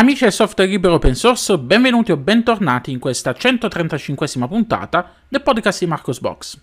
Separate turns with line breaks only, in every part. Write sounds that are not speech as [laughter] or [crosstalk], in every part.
Amici del software libero open source, benvenuti o bentornati in questa 135 puntata del podcast di Marcos Box.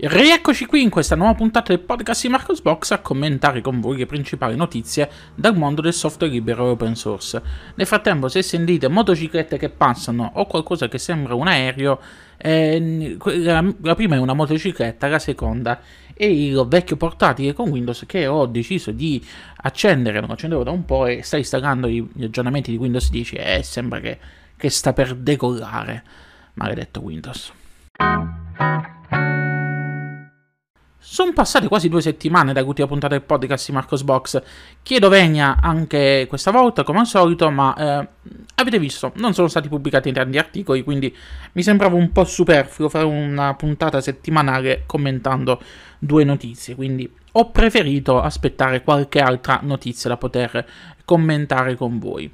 Rieccoci qui in questa nuova puntata del podcast di Marcos Box a commentare con voi le principali notizie dal mondo del software libero e open source. Nel frattempo, se sentite motociclette che passano o qualcosa che sembra un aereo, eh, la, la, prima è una motocicletta, la seconda è il vecchio portatile con Windows che ho deciso di accendere, non accendevo da un po' e sta installando gli, aggiornamenti di Windows 10 e sembra che, che sta per decollare. Maledetto Windows. Sono passate quasi due settimane da l'ultima puntata del podcast di Marcos Box. Chiedo venia anche questa volta, come al solito, ma eh, avete visto, non sono stati pubblicati tanti articoli, quindi mi sembrava un po' superfluo fare una puntata settimanale commentando due notizie. Quindi ho preferito aspettare qualche altra notizia da poter commentare con voi.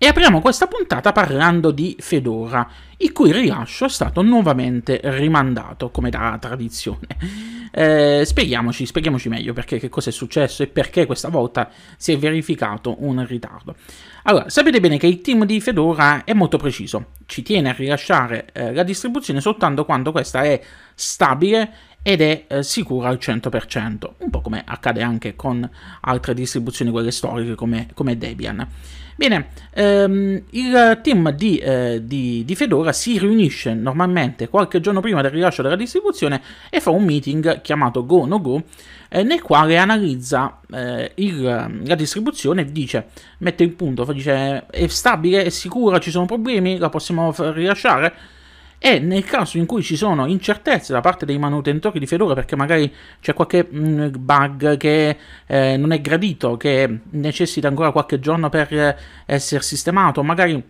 E apriamo questa puntata parlando di Fedora, il cui rilascio è stato nuovamente rimandato, come da tradizione. Eh, spieghiamoci, spieghiamoci meglio perché che cosa è successo e perché questa volta si è verificato un ritardo. Allora, sapete bene che il team di Fedora è molto preciso, ci tiene a rilasciare eh, la distribuzione soltanto quando questa è stabile ed è eh, sicura al 100%, un po' come accade anche con altre distribuzioni, quelle storiche come, come Debian. Bene, ehm, il team di, eh, di, di, Fedora si riunisce normalmente qualche giorno prima del rilascio della distribuzione e fa un meeting chiamato Go No Go eh, nel quale analizza eh, il, la distribuzione e dice, mette in punto, dice è stabile, è sicura, ci sono problemi, la possiamo rilasciare? e nel caso in cui ci sono incertezze da parte dei manutentori di Fedora perché magari c'è qualche mm, bug che eh, non è gradito, che necessita ancora qualche giorno per essere sistemato, magari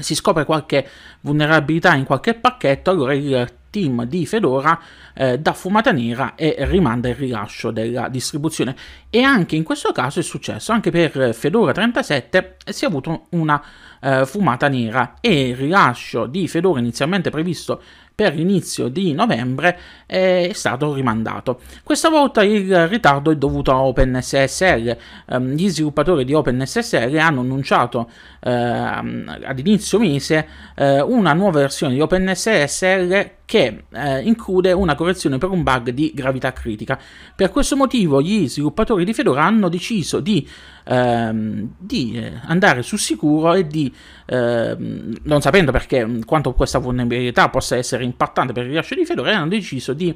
si scopre qualche vulnerabilità in qualche pacchetto, allora il team di Fedora eh, dà fumata nera e rimanda il rilascio della distribuzione. E anche in questo caso è successo, anche per Fedora 37 si è avuto una eh, fumata nera e il rilascio di Fedora inizialmente previsto per inizio di novembre eh, è stato rimandato. Questa volta il ritardo è dovuto a OpenSSL. Um, gli sviluppatori di OpenSSL hanno annunciato uh, ad inizio mese uh, una nuova versione di OpenSSL che eh, include una correzione per un bug di gravità critica. Per questo motivo gli sviluppatori di Fedora hanno deciso di, ehm, di eh, andare sul sicuro e di, ehm, non sapendo perché quanto questa vulnerabilità possa essere impattante per il rilascio di Fedora e hanno deciso di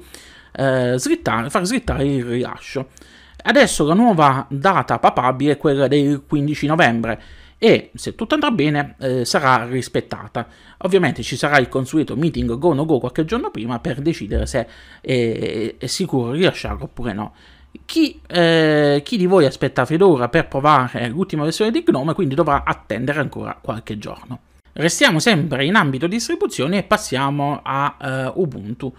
eh, slittare, far slittare il rilascio. Adesso la nuova data papabile è quella del 15 novembre e se tutto andrà bene eh, sarà rispettata. Ovviamente ci sarà il consueto meeting go no go qualche giorno prima per decidere se è, è sicuro rilasciarlo oppure no. Chi, eh, chi, di voi aspetta Fedora per provare l'ultima versione di Gnome quindi dovrà attendere ancora qualche giorno. Restiamo sempre in ambito distribuzione e passiamo a uh, Ubuntu.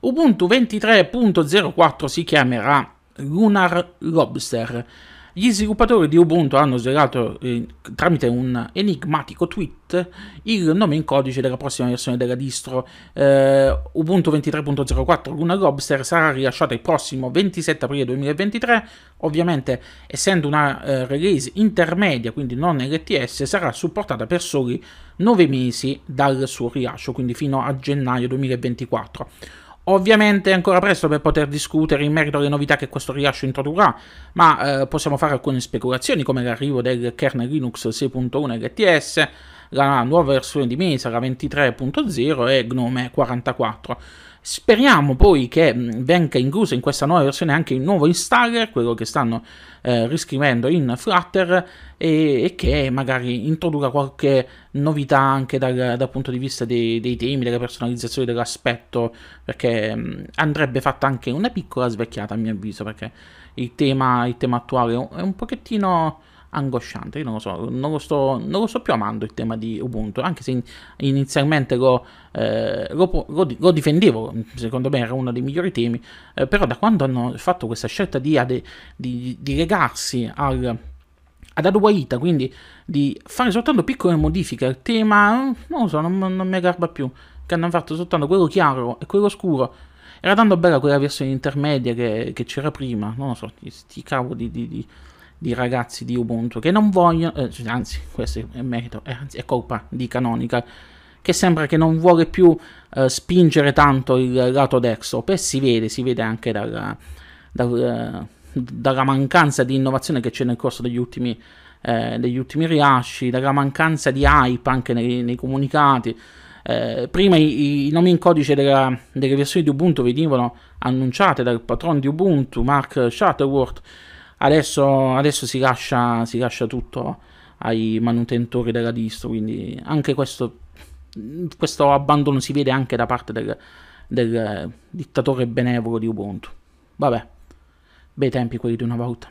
Ubuntu 23.04 si chiamerà Lunar Lobster. Gli sviluppatori di Ubuntu hanno svelato eh, tramite un enigmatico tweet il nome in codice della prossima versione della distro. Eh, Ubuntu 23.04 Luna Lobster sarà rilasciata il prossimo 27 aprile 2023. Ovviamente, essendo una eh, release intermedia, quindi non LTS, sarà supportata per soli 9 mesi dal suo rilascio, quindi fino a gennaio 2024. Ovviamente è ancora presto per poter discutere in merito alle novità che questo rilascio introdurrà, ma eh, possiamo fare alcune speculazioni come l'arrivo del kernel Linux 6.1 LTS, la nuova versione di Mesa, la 23.0 e Gnome 44. Speriamo poi che mm, venga incluso in questa nuova versione anche il nuovo installer, quello che stanno eh, riscrivendo in Flutter, e, e, che magari introduca qualche novità anche dal, dal punto di vista dei, dei, temi, delle personalizzazioni, dell'aspetto, perché mh, mm, andrebbe fatta anche una piccola svecchiata a mio avviso, perché il tema, il tema attuale è un pochettino angosciante. Io non lo so, non lo sto, non lo sto più amando il tema di Ubuntu, anche se inizialmente lo, eh, lo, lo, lo difendevo, secondo me era uno dei migliori temi, eh, però da quando hanno fatto questa scelta di, ade, di, di legarsi al ad Aduaita, quindi di fare soltanto piccole modifiche al tema, non lo so, non, non mi garba più, che hanno fatto soltanto quello chiaro e quello scuro, era tanto bella quella versione intermedia che, che c'era prima, non lo so, sti cavoli di, di, di di ragazzi di Ubuntu che non vogliono, eh, anzi questo è merito, eh, anzi è colpa di Canonical, che sembra che non vuole più eh, spingere tanto il lato desktop e si vede, si vede anche dalla, dalla, eh, dalla mancanza di innovazione che c'è nel corso degli ultimi, eh, degli ultimi rilasci, dalla mancanza di hype anche nei, nei comunicati, eh, prima i, i, nomi in codice della, delle versioni di Ubuntu venivano annunciate dal patrono di Ubuntu, Mark Shuttleworth, Adesso, adesso si, lascia, si, lascia, tutto ai manutentori della distro, quindi anche questo, questo abbandono si vede anche da parte del, del dittatore benevolo di Ubuntu. Vabbè, bei tempi quelli di una volta.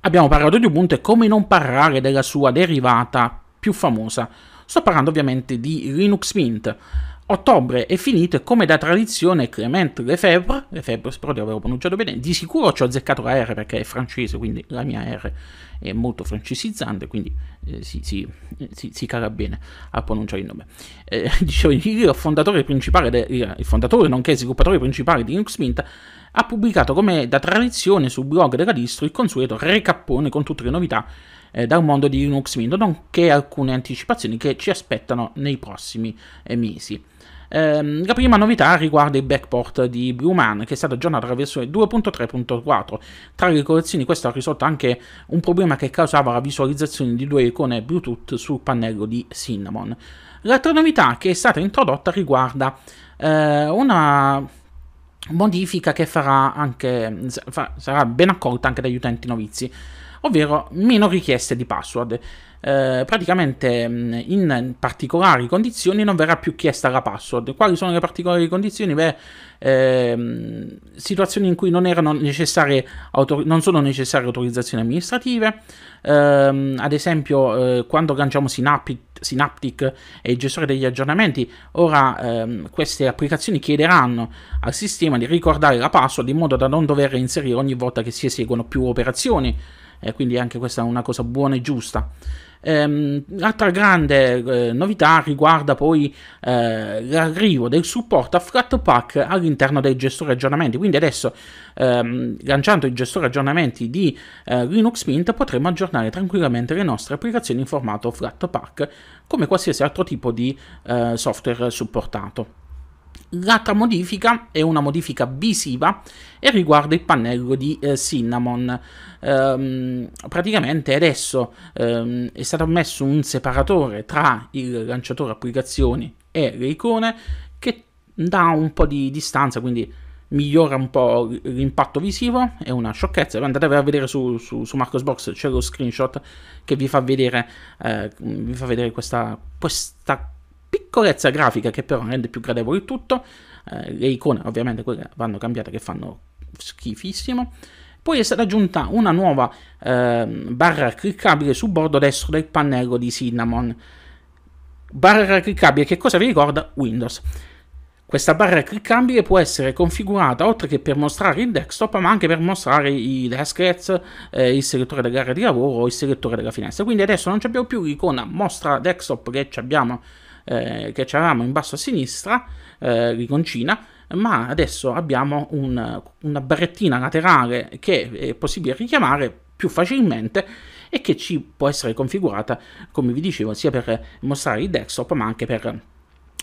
Abbiamo parlato di Ubuntu e come non parlare della sua derivata più famosa. Sto parlando ovviamente di Linux Mint. Ottobre è finito e come da tradizione Clement Lefebvre, Lefebvre spero di averlo pronunciato bene, di sicuro ci ho azzeccato la R perché è francese, quindi la mia R è molto francesizzante, quindi eh, si, si, eh, si, si caga bene a pronunciare il nome. Eh, [laughs] dicevo, il fondatore principale, de, il fondatore nonché sviluppatore principale di Linux Mint, ha pubblicato come da tradizione sul blog della distro il consueto recappone con tutte le novità eh, da mondo di Linux Mint, nonché alcune anticipazioni che ci aspettano nei prossimi eh, mesi. Ehm, la prima novità riguarda il backport di Blueman, che è stato aggiornato alla versione 2.3.4. Tra le correzioni, questo ha risolto anche un problema che causava la visualizzazione di due icone Bluetooth sul pannello di Cinnamon. L'altra novità che è stata introdotta riguarda eh, una modifica che farà anche, sarà ben accolta anche dagli utenti novizi ovvero meno richieste di password. Eh, praticamente mm, in particolari condizioni non verrà più chiesta la password. Quali sono le particolari condizioni? Beh, ehm, situazioni in cui non, autor- non, sono necessarie autorizzazioni amministrative, ehm, ad esempio eh, quando lanciamo Synaptic, Synaptic e il gestore degli aggiornamenti, ora ehm, queste applicazioni chiederanno al sistema di ricordare la password in modo da non dover inserire ogni volta che si eseguono più operazioni e quindi anche questa è una cosa buona e giusta. Ehm, altra grande eh, novità riguarda poi eh, l'arrivo del supporto a Flatpak all'interno del gestore aggiornamenti. Quindi adesso ehm, lanciando il gestore aggiornamenti di eh, Linux Mint potremo aggiornare tranquillamente le nostre applicazioni in formato Flatpak come qualsiasi altro tipo di eh, software supportato. L'altra modifica è una modifica visiva e riguarda il pannello di eh, Cinnamon. Ehm, praticamente adesso ehm, è stato messo un separatore tra il lanciatore applicazioni e le icone che dà un po' di distanza, quindi migliora un po' l'impatto visivo, è una sciocchezza, andate a vedere su, su, su Marcosbox c'è lo screenshot che vi fa vedere, eh, vi fa vedere questa, questa Correzza grafica che però rende più gradevole il tutto, eh, le icone ovviamente quelle vanno cambiate che fanno schifissimo. Poi è stata aggiunta una nuova eh, barra cliccabile sul bordo destro del pannello di Cinnamon. Barra cliccabile che cosa vi ricorda? Windows. Questa barra cliccabile può essere configurata oltre che per mostrare il desktop, ma anche per mostrare i deskets, eh, il selettore dell'area di lavoro o il selettore della finestra. Quindi adesso non abbiamo più l'icona mostra desktop che abbiamo eh, che avevamo in basso a sinistra, eh, riconcina, ma adesso abbiamo un, una barrettina laterale che è possibile richiamare più facilmente e che ci può essere configurata, come vi dicevo, sia per mostrare il desktop ma anche per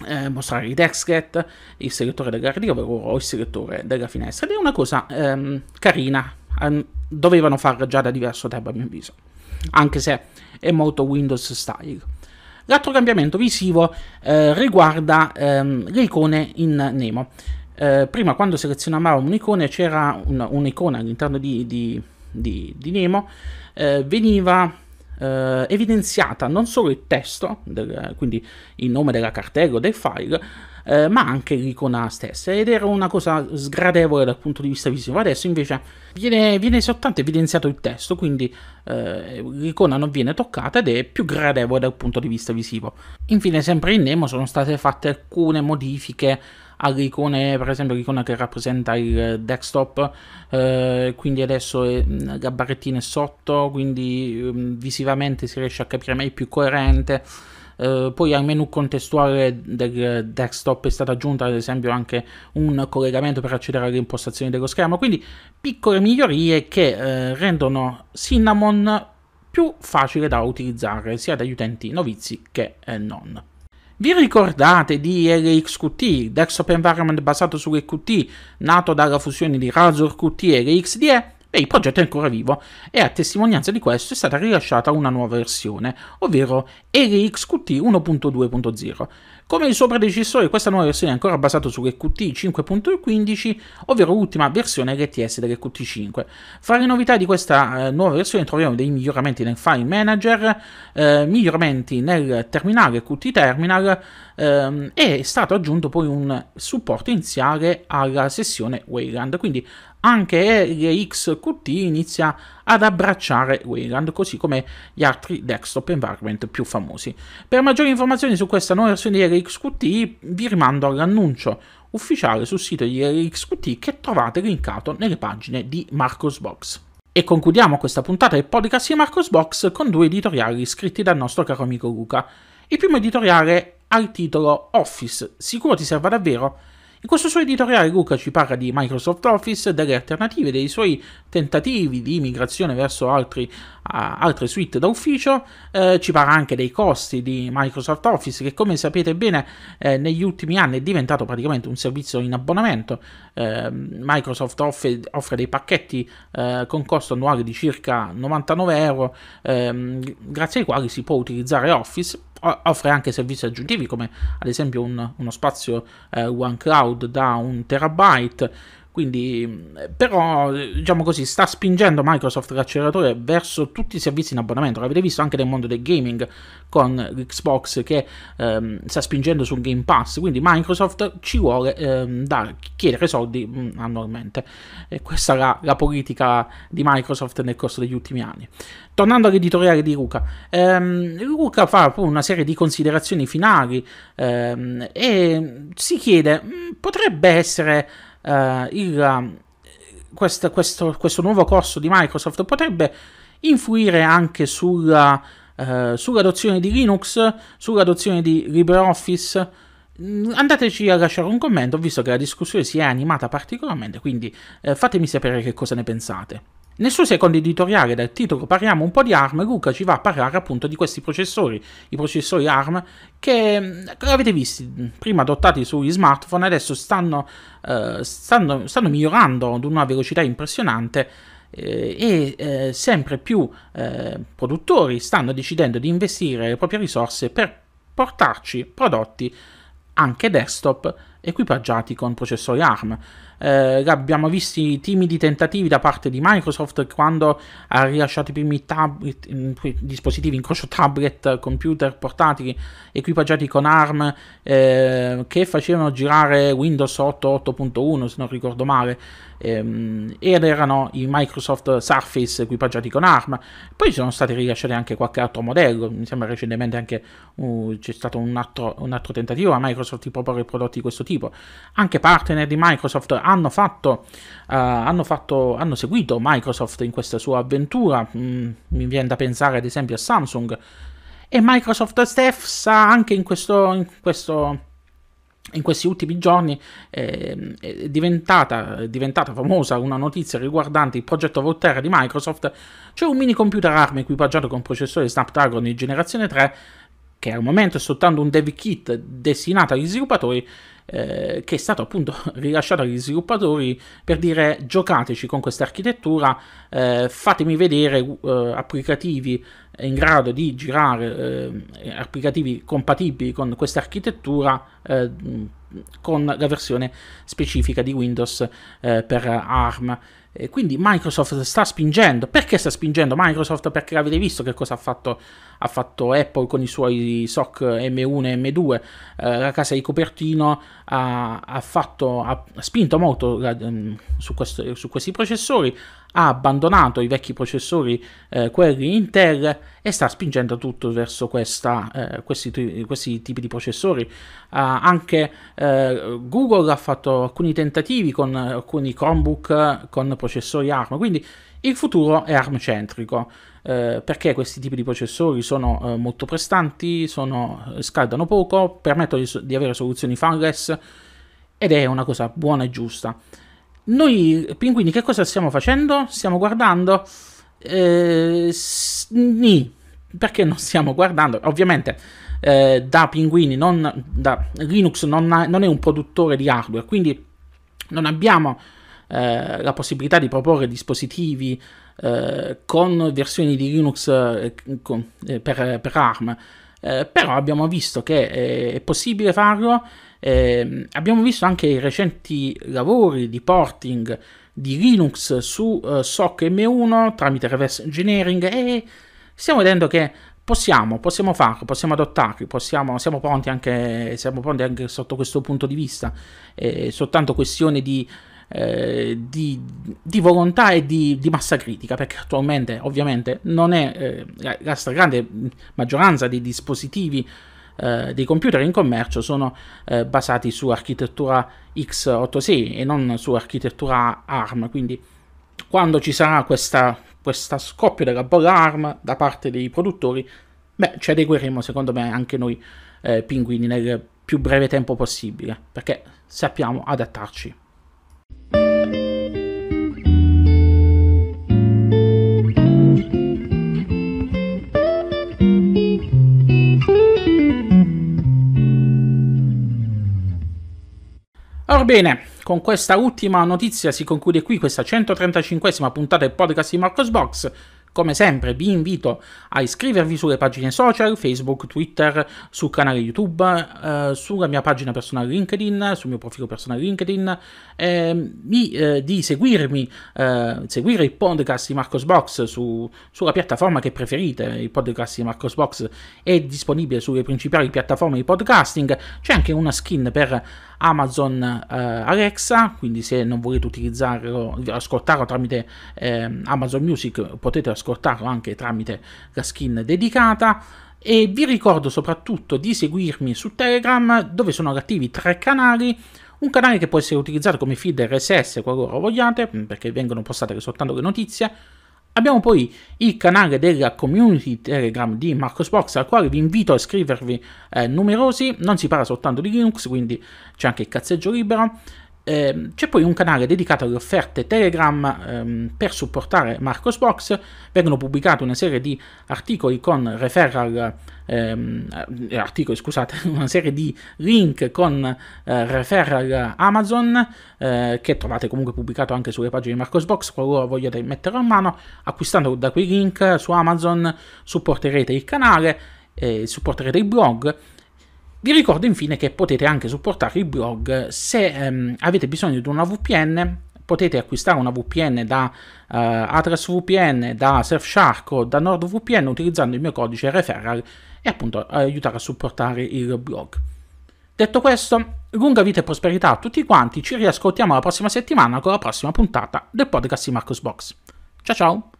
eh, mostrare i desklet, il selettore del cardiovero o il selettore della finestra ed è una cosa ehm, carina, ehm, dovevano farla già da diverso tempo a mio avviso, anche se è molto Windows style. L'altro cambiamento visivo eh, riguarda ehm, le icone in Nemo. Eh, prima quando selezionavamo un'icona c'era un, un'icona all'interno di, di, di, di Nemo, eh, veniva eh, evidenziata non solo il testo, del, quindi il nome della cartella o del file, eh, ma anche l'icona stessa ed era una cosa sgradevole dal punto di vista visivo. Adesso invece viene, viene soltanto evidenziato il testo, quindi eh, l'icona non viene toccata ed è più gradevole dal punto di vista visivo. Infine, sempre in Nemo sono state fatte alcune modifiche alle per esempio l'icona che rappresenta il desktop, eh, quindi adesso è, la mm, barrettina è sotto, quindi mm, visivamente si riesce a capire meglio, più coerente eh, poi al menu contestuale del desktop è stato aggiunto ad esempio anche un collegamento per accedere alle impostazioni dello schermo, quindi piccole migliorie che eh, rendono Cinnamon più facile da utilizzare sia dagli utenti novizi che eh, non. Vi ricordate di LXQT, il desktop environment basato sull'EQT, nato dalla fusione di Razor QT e LXDE? e il progetto è ancora vivo e a testimonianza di questo è stata rilasciata una nuova versione, ovvero RXQT 1.2.0. Come il suo predecessore, questa nuova versione è ancora basata sull'EQT 5.15, ovvero l'ultima versione LTS dell'EQT5. Fra le novità di questa eh, nuova versione troviamo dei miglioramenti nel file manager, eh, miglioramenti nel terminale QT terminal ehm, e è stato aggiunto poi un supporto iniziale alla sessione Wayland, quindi anche RxQt inizia ad abbracciare Wayland, così come gli altri desktop environment più famosi. Per maggiori informazioni su questa nuova versione di RxQt vi rimando all'annuncio ufficiale sul sito di RxQt che trovate linkato nelle pagine di Marcosbox. E concludiamo questa puntata del podcast di Marcosbox con due editoriali scritti dal nostro caro amico Luca. Il primo editoriale ha il titolo Office, sicuro ti serva davvero? In questo suo editoriale Luca ci parla di Microsoft Office, delle alternative, dei suoi tentativi di migrazione verso altri, uh, altre suite da ufficio, eh, ci parla anche dei costi di Microsoft Office che come sapete bene eh, negli ultimi anni è diventato praticamente un servizio in abbonamento. Eh, Microsoft offre, offre, dei pacchetti eh, con costo annuale di circa 99 euro ehm, grazie ai quali si può utilizzare Office offre anche servizi aggiuntivi come ad esempio un, uno spazio eh, OneCloud da un terabyte quindi, però, diciamo così, sta spingendo Microsoft l'acceleratore verso tutti i servizi in abbonamento. L'avete visto anche nel mondo del gaming con Xbox che ehm, sta spingendo su Game Pass. Quindi, Microsoft ci vuole ehm, da chiedere soldi mh, mm, annualmente. E questa è la, la, politica di Microsoft nel corso degli ultimi anni. Tornando all'editoriale di Luca, ehm, Luca fa una serie di considerazioni finali ehm, e si chiede: mm, potrebbe essere eh, il, um, questo, questo, questo, nuovo corso di Microsoft potrebbe influire anche sulla, eh, sull'adozione di Linux, sull'adozione di LibreOffice. Mm, andateci a lasciare un commento, visto che la discussione si è animata particolarmente, quindi eh, fatemi sapere che cosa ne pensate. Nel suo secondo editoriale dal titolo Parliamo un po' di ARM, Luca ci va a parlare appunto di questi processori, i processori ARM che come avete visto mm, prima adottati sugli smartphone, adesso stanno, eh, stanno, stanno migliorando ad una velocità impressionante eh, e eh, sempre più eh, produttori stanno decidendo di investire le proprie risorse per portarci prodotti anche desktop equipaggiati con processori ARM eh, abbiamo visto timidi tentativi da parte di Microsoft quando ha rilasciato i primi tablet, mm, dispositivi in croce tablet, computer portatili equipaggiati con ARM eh, che facevano girare Windows 8 8.1 se non ricordo male ehm, ed erano i Microsoft Surface equipaggiati con ARM poi sono stati rilasciati anche qualche altro modello mi sembra recentemente anche uh, c'è stato un altro, un altro tentativo a Microsoft di proporre prodotti di questo tipo anche partner di Microsoft hanno fatto, uh, hanno fatto, hanno seguito Microsoft in questa sua avventura. Mm, mi viene da pensare ad esempio a Samsung. E Microsoft stessa anche in questo, in questo in questi ultimi giorni eh, è, diventata, è, diventata, famosa una notizia riguardante il progetto Volterra di Microsoft, cioè un mini computer ARM equipaggiato con processore Snapdragon di generazione 3 che al momento è soltanto un dev kit destinato agli sviluppatori, eh, che è stato appunto [laughs] rilasciato agli sviluppatori per dire giocateci con questa architettura, eh, fatemi vedere eh, applicativi in grado di girare, eh, applicativi compatibili con questa architettura eh, con la versione specifica di Windows eh, per ARM. E quindi Microsoft sta spingendo. Perché sta spingendo Microsoft? Perché avete visto che cosa ha fatto, ha fatto Apple con i suoi SOC M1 e M2. Eh, la casa di Copertino ha, ha, fatto, ha spinto molto la, eh, su, questo, su, questi processori, ha abbandonato i vecchi processori eh, quelli Intel e sta spingendo tutto verso questa, eh, questi, questi, tipi di processori. Uh, anche eh, Google ha fatto alcuni tentativi con alcuni Chromebook con processori ARM, quindi il futuro è ARM centrico. Eh, perché questi tipi di processori sono eh, molto prestanti, sono, eh, scaldano poco, permettono di, di, avere soluzioni fanless ed è una cosa buona e giusta. Noi, pinguini, che cosa stiamo facendo? Stiamo guardando? Eh, perché non stiamo guardando? Ovviamente eh, da pinguini, non, da Linux non, ha, non, è un produttore di hardware, quindi non abbiamo eh, la possibilità di proporre dispositivi eh, con versioni di Linux eh, con, eh, per, per, ARM. Eh, però abbiamo visto che è possibile farlo eh, abbiamo visto anche i recenti lavori di porting di Linux su eh, SOC M1 tramite reverse engineering e stiamo vedendo che possiamo, possiamo farlo, possiamo adottarli, possiamo, siamo, pronti anche, siamo pronti anche sotto questo punto di vista, è soltanto questione di... Eh, di, di, volontà e di, di, massa critica, perché attualmente ovviamente non è eh, la, la stragrande maggioranza dei dispositivi eh, dei computer in commercio sono eh, basati su architettura x86 e non su architettura ARM, quindi quando ci sarà questa, questa scoppio della bolla ARM da parte dei produttori, beh, ci adegueremo secondo me anche noi eh, pinguini nel più breve tempo possibile, perché sappiamo adattarci. bene, con questa ultima notizia si conclude qui questa 135esima puntata del podcast di Marcos Box. Come sempre vi invito a iscrivervi sulle pagine social, Facebook, Twitter, sul canale YouTube, eh, sulla mia pagina personale LinkedIn, sul mio profilo personale LinkedIn, eh, di, eh, di seguirmi, eh, seguire il podcast di Marcos Box su, sulla piattaforma che preferite. Il podcast di Marcos Box è disponibile sulle principali piattaforme di podcasting. C'è anche una skin per Amazon eh, Alexa, quindi se non volete utilizzarlo, ascoltarlo tramite eh, Amazon Music potete ascoltarlo anche tramite la skin dedicata e vi ricordo soprattutto di seguirmi su Telegram dove sono attivi tre canali un canale che può essere utilizzato come feed RSS qualora vogliate mm, perché vengono postate soltanto le notizie Abbiamo poi il canale della community Telegram di Marcosbox al quale vi invito a iscrivervi eh, numerosi, non si parla soltanto di Linux, quindi c'è anche il cazzeggio libero, eh, c'è poi un canale dedicato alle offerte Telegram ehm, per supportare Marcosbox, vengono pubblicati una serie di articoli con referral, ehm, eh, articoli, scusate, [laughs] una serie di link con eh, referral Amazon eh, che trovate comunque pubblicato anche sulle pagine di Marcosbox qualora vogliate mettere a mano, acquistando da quei link su Amazon supporterete il canale eh, supporterete il blog vi ricordo infine che potete anche supportare il blog se ehm, avete bisogno di una VPN potete acquistare una VPN da eh, Address VPN, da Surfshark o da NordVPN utilizzando il mio codice referral e appunto aiutare a supportare il blog. Detto questo, lunga vita e prosperità a tutti quanti, ci riascoltiamo la prossima settimana con la prossima puntata del podcast di Marcos Box. Ciao ciao!